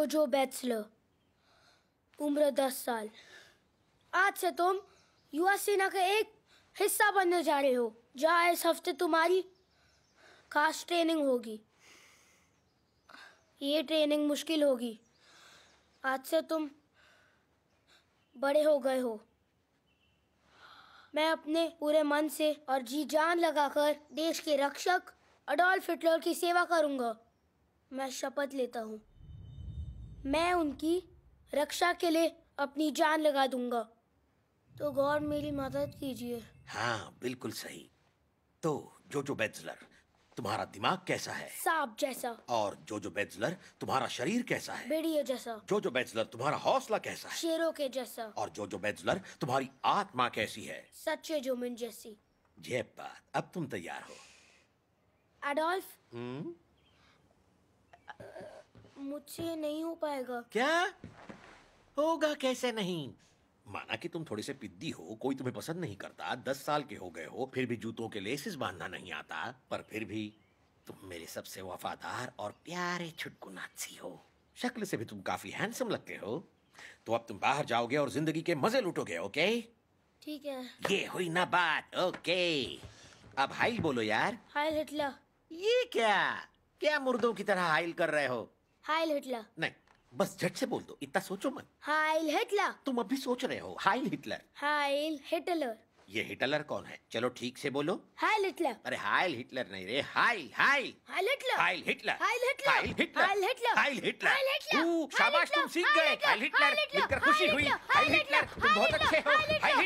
जोजो बैचलर उम्र दस साल आज से तुम युवा सेना का एक हिस्सा बनने जा रहे हो जहाँ इस हफ्ते तुम्हारी खास ट्रेनिंग होगी ये ट्रेनिंग मुश्किल होगी आज से तुम बड़े हो गए हो मैं अपने पूरे मन से और जी जान लगाकर देश के रक्षक अडोल्फ हिटलर की सेवा करूंगा मैं शपथ लेता हूँ मैं उनकी रक्षा के लिए अपनी जान लगा दूंगा तो गौर मेरी मदद कीजिए हाँ बिल्कुल सही तो जो जो बेजलर तुम्हारा दिमाग कैसा है सांप जैसा और जो जो बेजलर तुम्हारा शरीर कैसा है भेड़िए जैसा जो जो बेजलर तुम्हारा हौसला कैसा है शेरों के जैसा और जो जो बेजलर तुम्हारी आत्मा कैसी है सच्चे जोमिन जैसी जय बात अब तुम तैयार हो एडोल्फ हम्म? मुझसे नहीं हो पाएगा क्या होगा कैसे नहीं माना कि तुम थोड़ी से पिद्दी हो कोई तुम्हें पसंद नहीं करता दस साल के हो गए हो फिर भी जूतों के लेसिस बांधना नहीं आता पर फिर भी तुम मेरे सबसे वफादार और प्यारे छुटकुनाथसी हो शक्ल से भी तुम काफी हैंडसम लगते हो तो अब तुम बाहर जाओगे और जिंदगी के मजे लूटोगे ओके ठीक है ये हुई ना बात ओके अब हाइल बोलो यार हाइल हिटलर ये क्या क्या मुर्दों की तरह हाइल कर रहे हो हाइल हिटलर नहीं बस झट से बोल दो इतना सोचो मत हाइल हिटलर तुम अभी सोच रहे हो हाइल हिटलर हाइल हिटलर ये हिटलर कौन है चलो ठीक से बोलो हाइल हिटलर अरे हाइल हिटलर नहीं रे हाइल हाइल हाइल हिटलर हाइल हिटलर हाइल हिटलर हाइल हिटलर हाइल हिटलर हाइल हिटलर हाइल हिटलर शाबाश तुम सीख गए हाइल हिटलर मिलकर खुशी हुई हाइल हिटलर तुम बहुत अच्छे हो हाइल